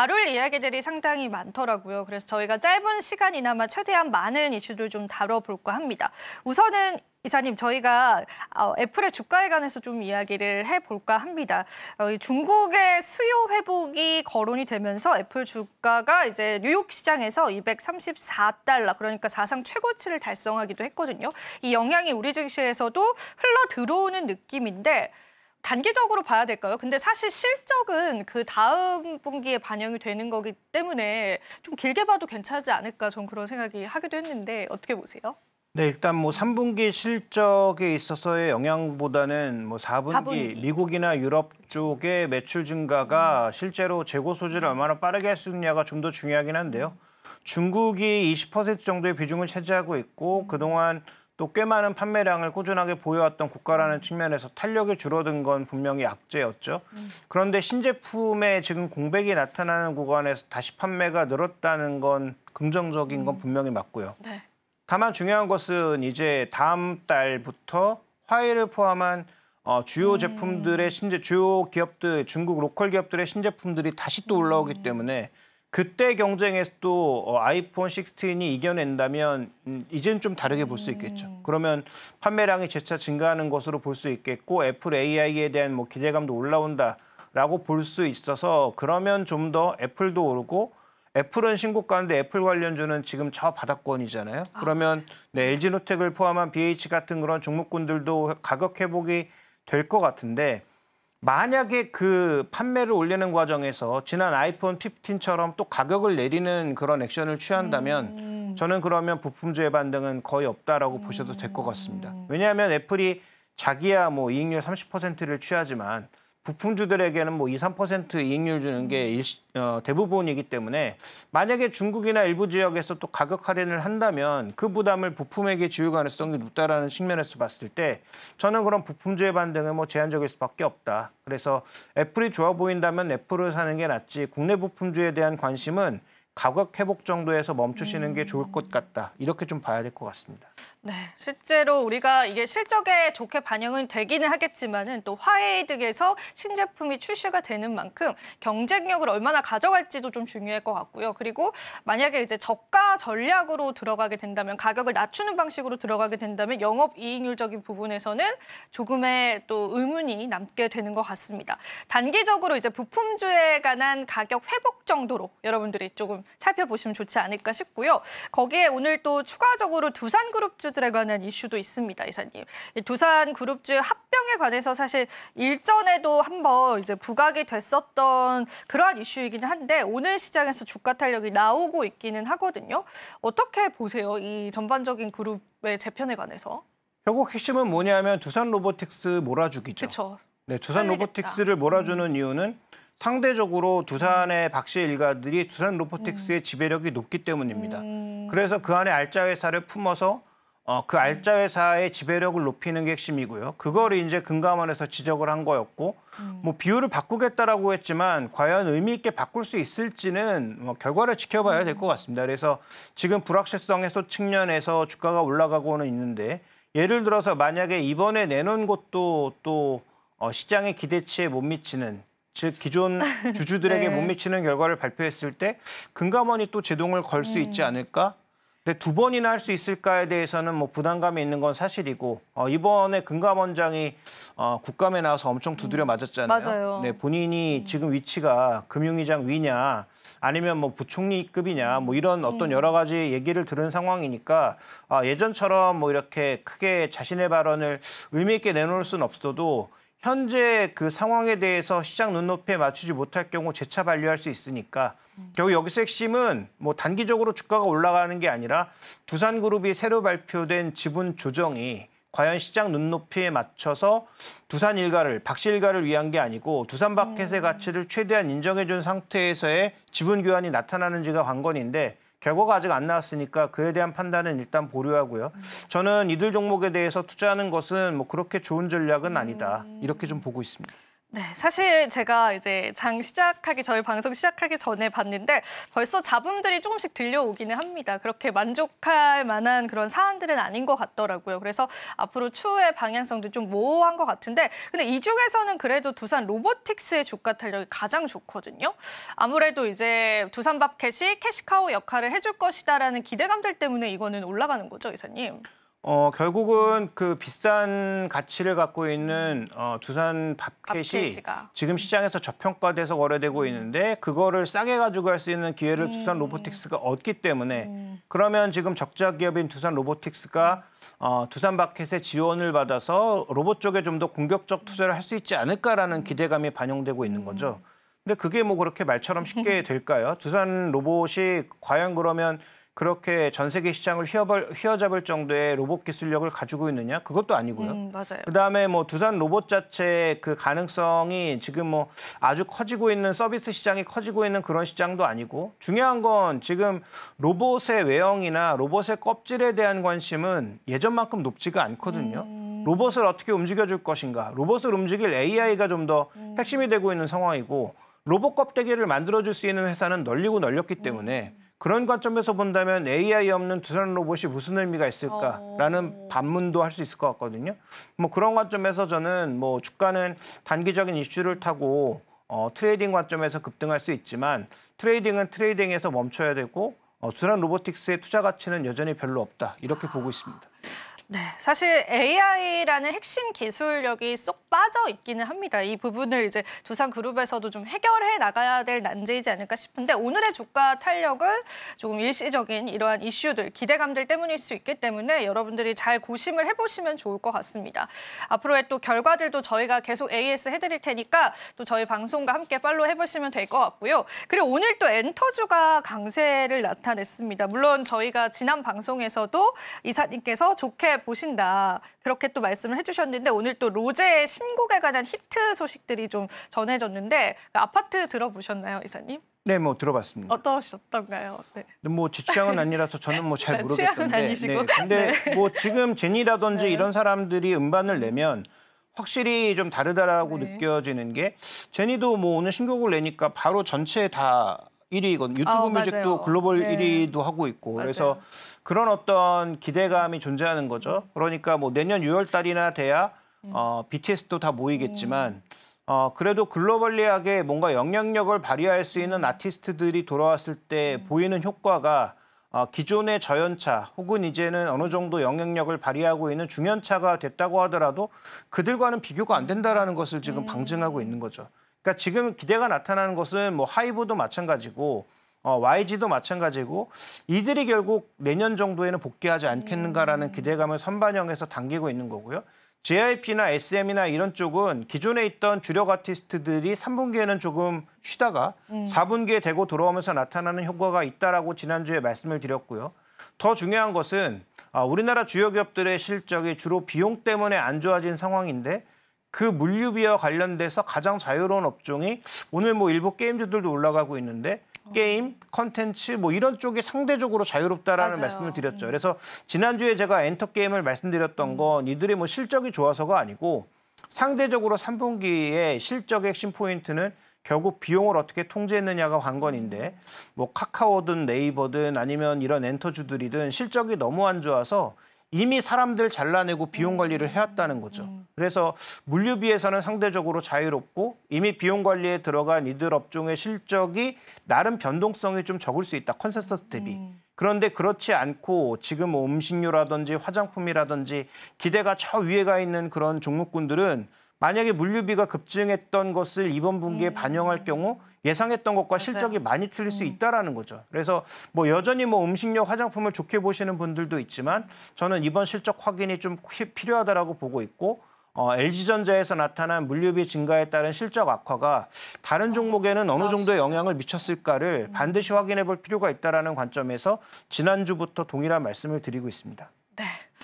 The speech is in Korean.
다룰 이야기들이 상당히 많더라고요. 그래서 저희가 짧은 시간이나마 최대한 많은 이슈들 좀 다뤄볼까 합니다. 우선은 이사님, 저희가 어, 애플의 주가에 관해서 좀 이야기를 해볼까 합니다. 어, 중국의 수요 회복이 거론이 되면서 애플 주가가 이제 뉴욕 시장에서 234달러, 그러니까 사상 최고치를 달성하기도 했거든요. 이 영향이 우리 증시에서도 흘러 들어오는 느낌인데 단기적으로 봐야 될까요? 근데 사실 실적은 그 다음 분기에 반영이 되는 거기 때문에 좀 길게 봐도 괜찮지 않을까 전 그런 생각이 하기도 했는데 어떻게 보세요? 네, 일단 뭐 3분기 실적에 있어서의 영향보다는 뭐 4분기, 4분기. 미국이나 유럽 쪽의 매출 증가가 음. 실제로 재고 소지를 음. 얼마나 빠르게 할 수있냐가좀 더 중요하긴 한데요. 중국이 20% 정도의 비중을 차지하고 있고 음. 그동안 또꽤 많은 판매량을 꾸준하게 보여왔던 국가라는 측면에서 탄력이 줄어든 건 분명히 악재였죠 그런데 신제품의 지금 공백이 나타나는 구간에서 다시 판매가 늘었다는 건 긍정적인 건 음. 분명히 맞고요. 네. 다만 중요한 것은 이제 다음 달부터 화해를 포함한 어, 주요 음. 제품들의 신제 주요 기업들 중국 로컬 기업들의 신제품들이 다시 또 올라오기 음. 때문에 그때 경쟁에서도 어, 아이폰 16이 이겨낸다면 음, 이젠 좀 다르게 볼 수 있겠죠. 음. 그러면 판매량이 재차 증가하는 것으로 볼 수 있겠고 애플 AI에 대한 뭐 기대감도 올라온다라고 볼 수 있어서 그러면 좀 더 애플도 오르고 애플은 신고가인데 애플 관련주는 지금 저 바닥권이잖아요. 아, 그러면 네, LG노텍을 포함한 BH 같은 그런 종목군들도 가격 회복이 될 것 같은데 만약에 그 판매를 올리는 과정에서 지난 아이폰 15처럼 또 가격을 내리는 그런 액션을 취한다면 음. 저는 그러면 부품주의 반등은 거의 없다라고 음. 보셔도 될 것 같습니다. 왜냐하면 애플이 자기야 뭐 이익률 30%를 취하지만 부품주들에게는 뭐 2, 3% 이익률 주는 게 일, 어, 대부분이기 때문에 만약에 중국이나 일부 지역에서 또 가격 할인을 한다면 그 부담을 부품에게 지울 가능성이 높다라는 측면에서 봤을 때 저는 그런 부품주의 반등은 뭐 제한적일 수밖에 없다. 그래서 애플이 좋아 보인다면 애플을 사는 게 낫지 국내 부품주에 대한 관심은 가격 회복 정도에서 멈추시는 게 음. 좋을 것 같다. 이렇게 좀 봐야 될 것 같습니다. 네, 실제로 우리가 이게 실적에 좋게 반영은 되기는 하겠지만은 또 화웨이 등에서 신제품이 출시가 되는 만큼 경쟁력을 얼마나 가져갈지도 좀 중요할 것 같고요. 그리고 만약에 이제 저가 전략으로 들어가게 된다면 가격을 낮추는 방식으로 들어가게 된다면 영업 이익률적인 부분에서는 조금의 또 의문이 남게 되는 것 같습니다. 단기적으로 이제 부품주에 관한 가격 회복 정도로 여러분들이 조금 살펴보시면 좋지 않을까 싶고요. 거기에 오늘 또 추가적으로 두산 그룹주들에 관한 이슈도 있습니다, 이사님. 두산 그룹주 합병에 관해서 사실 일전에도 한번 이제 부각이 됐었던 그러한 이슈이긴 한데 오늘 시장에서 주가 탄력이 나오고 있기는 하거든요. 어떻게 보세요? 이 전반적인 그룹의 재편에 관해서. 결국 핵심은 뭐냐면 두산 로보틱스 몰아주기죠. 그렇죠. 네, 두산 로보틱스를 몰아주는 음. 이유는 상대적으로 두산의 음. 박씨 일가들이 두산 로보텍스의 음. 지배력이 높기 때문입니다. 음. 그래서 그 안에 알짜 회사를 품어서 어, 그 알짜 회사의 지배력을 높이는 게 핵심이고요. 그걸 이제 금감원에서 지적을 한 거였고, 뭐 비율을 바꾸겠다라고 했지만 과연 의미 있게 바꿀 수 있을지는 뭐 결과를 지켜봐야 될 것 같습니다. 그래서 지금 불확실성 해소 측면에서 주가가 올라가고는 있는데 예를 들어서 만약에 이번에 내놓은 것도 또 어, 시장의 기대치에 못 미치는 즉 기존 주주들에게 네. 못 미치는 결과를 발표했을 때 금감원이 또 제동을 걸수 음. 있지 않을까? 근데 두 번이나 할 수 있을까에 대해서는 뭐 부담감이 있는 건 사실이고 어, 이번에 금감원장이 어, 국감에 나와서 엄청 두드려 음. 맞았잖아요. 맞아요. 네, 본인이 음. 지금 위치가 금융위장 위냐 아니면 뭐 부총리급이냐 뭐 이런 어떤 여러 가지 얘기를 들은 상황이니까 아, 예전처럼 뭐 이렇게 크게 자신의 발언을 의미 있게 내놓을 수는 없어도 현재 그 상황에 대해서 시장 눈높이에 맞추지 못할 경우 재차 반려할 수 있으니까 음. 결국 여기서 핵심은 뭐 단기적으로 주가가 올라가는 게 아니라 두산그룹이 새로 발표된 지분 조정이 과연 시장 눈높이에 맞춰서 두산 일가를 박씨 일가를 위한 게 아니고 두산 마켓의 음. 가치를 최대한 인정해준 상태에서의 지분 교환이 나타나는지가 관건인데 결과가 아직 안 나왔으니까 그에 대한 판단은 일단 보류하고요. 저는 이들 종목에 대해서 투자하는 것은 뭐 그렇게 좋은 전략은 아니다. 음. 이렇게 좀 보고 있습니다. 네, 사실 제가 이제 장 시작하기 저희 방송 시작하기 전에 봤는데 벌써 잡음들이 조금씩 들려오기는 합니다. 그렇게 만족할 만한 그런 사안들은 아닌 것 같더라고요. 그래서 앞으로 추후의 방향성도 좀 모호한 것 같은데 근데 이 중에서는 그래도 두산 로보틱스의 주가 탄력이 가장 좋거든요. 아무래도 이제 두산밥캣이 캐시카우 역할을 해줄 것이다라는 기대감들 때문에 이거는 올라가는 거죠, 이사님? 어, 결국은 그 비싼 가치를 갖고 있는 어, 두산 밥켓이 밥켓이가. 지금 시장에서 저평가돼서 거래되고 있는데 그거를 싸게 가지고 갈 수 있는 기회를 음. 두산 로보틱스가 얻기 때문에 음. 그러면 지금 적자 기업인 두산 로보틱스가 어, 두산 바켓의 지원을 받아서 로봇 쪽에 좀 더 공격적 투자를 할 수 있지 않을까라는 음. 기대감이 반영되고 있는 음. 거죠. 근데 그게 뭐 그렇게 말처럼 쉽게 될까요? 두산 로봇이 과연 그러면 그렇게 전 세계 시장을 휘어벌, 휘어잡을 정도의 로봇 기술력을 가지고 있느냐 그것도 아니고요. 음, 맞아요. 그다음에 뭐 두산 로봇 자체 그 가능성이 지금 뭐 아주 커지고 있는 서비스 시장이 커지고 있는 그런 시장도 아니고 중요한 건 지금 로봇의 외형이나 로봇의 껍질에 대한 관심은 예전만큼 높지가 않거든요. 음... 로봇을 어떻게 움직여줄 것인가, 로봇을 움직일 AI가 좀더 음... 핵심이 되고 있는 상황이고 로봇 껍데기를 만들어줄 수 있는 회사는 널리고 널렸기 때문에. 음. 그런 관점에서 본다면 AI 없는 두산 로봇이 무슨 의미가 있을까라는 오. 어. 반문도 할 수 있을 것 같거든요. 뭐 그런 관점에서 저는 뭐 주가는 단기적인 이슈를 타고 어, 트레이딩 관점에서 급등할 수 있지만 트레이딩은 트레이딩에서 멈춰야 되고 어, 두산 로보틱스의 투자 가치는 여전히 별로 없다 이렇게 보고 있습니다. 네, 사실 AI라는 핵심 기술력이 쏙 빠져 있기는 합니다. 이 부분을 이제 두산 그룹에서도 좀 해결해 나가야 될 난제이지 않을까 싶은데 오늘의 주가 탄력은 조금 일시적인 이러한 이슈들, 기대감들 때문일 수 있기 때문에 여러분들이 잘 고심을 해보시면 좋을 것 같습니다. 앞으로의 또 결과들도 저희가 계속 AS 해드릴 테니까 또 저희 방송과 함께 팔로우 해보시면 될 것 같고요. 그리고 오늘 또 엔터주가 강세를 나타냈습니다. 물론 저희가 지난 방송에서도 이사님께서 좋게 보신다. 그렇게 또 말씀을 해주셨는데 오늘 또 로제의 신곡에 관한 히트 소식들이 좀 전해졌는데 그 아파트 들어보셨나요, 이사님? 네, 뭐 들어봤습니다. 어떠셨던가요? 네. 뭐 제 취향은 아니라서 저는 뭐잘 네, 모르겠던데. 네, 근데 네. 뭐 지금 제니라든지 네. 이런 사람들이 음반을 네. 내면 확실히 좀 다르다라고 네. 느껴지는 게 제니도 뭐 오늘 신곡을 내니까 바로 전체 다 1위거든 아, 유튜브 아, 뮤직도 맞아요. 글로벌 네. 1위도 하고 있고 맞아요. 그래서 그런 어떤 기대감이 존재하는 거죠. 그러니까 뭐 내년 6월 달이나 돼야 음. 어, BTS도 다 모이겠지만 음. 어, 그래도 글로벌리하게 뭔가 영향력을 발휘할 수 있는 음. 아티스트들이 돌아왔을 때 음. 보이는 효과가 어, 기존의 저연차 혹은 이제는 어느 정도 영향력을 발휘하고 있는 중연차가 됐다고 하더라도 그들과는 비교가 안 된다라는 것을 지금 음. 방증하고 있는 거죠. 그러니까 지금 기대가 나타나는 것은 뭐 하이브도 마찬가지고 어, YG도 마찬가지고 이들이 결국 내년 정도에는 복귀하지 않겠는가라는 음. 기대감을 선반영해서 당기고 있는 거고요. JYP나 SM이나 이런 쪽은 기존에 있던 주력 아티스트들이 3분기에는 조금 쉬다가 4분기에 음. 되고 돌아오면서 나타나는 효과가 있다라고 지난주에 말씀을 드렸고요. 더 중요한 것은 아, 우리나라 주요 기업들의 실적이 주로 비용 때문에 안 좋아진 상황인데 그 물류비와 관련돼서 가장 자유로운 업종이 오늘 뭐 일부 게임주들도 올라가고 있는데 어. 게임, 컨텐츠 뭐 이런 쪽이 상대적으로 자유롭다라는 맞아요. 말씀을 드렸죠. 음. 그래서 지난주에 제가 엔터 게임을 말씀드렸던 건 음. 이들이 뭐 실적이 좋아서가 아니고 상대적으로 3분기에 실적의 핵심 포인트는 결국 비용을 어떻게 통제했느냐가 관건인데 음. 뭐 카카오든 네이버든 아니면 이런 엔터주들이든 실적이 너무 안 좋아서 이미 사람들 잘라내고 비용 관리를 해왔다는 거죠. 음. 그래서 물류비에서는 상대적으로 자유롭고 이미 비용 관리에 들어간 이들 업종의 실적이 나름 변동성이 좀 적을 수 있다. 컨센서스 대비. 음. 그런데 그렇지 않고 지금 뭐 음식료라든지 화장품이라든지 기대가 저 위에 가 있는 그런 종목군들은 만약에 물류비가 급증했던 것을 이번 분기에 음. 반영할 경우 예상했던 것과 맞아요. 실적이 많이 틀릴 수 음. 있다라는 거죠. 그래서 뭐 여전히 뭐 음식료 화장품을 좋게 보시는 분들도 있지만 저는 이번 실적 확인이 좀 필요하다라고 보고 있고 어, LG전자에서 나타난 물류비 증가에 따른 실적 악화가 다른 종목에는 어느 아, 정도의 영향을 미쳤을까를 음. 반드시 확인해 볼 필요가 있다는 라 관점에서 지난주부터 동일한 말씀을 드리고 있습니다. 네.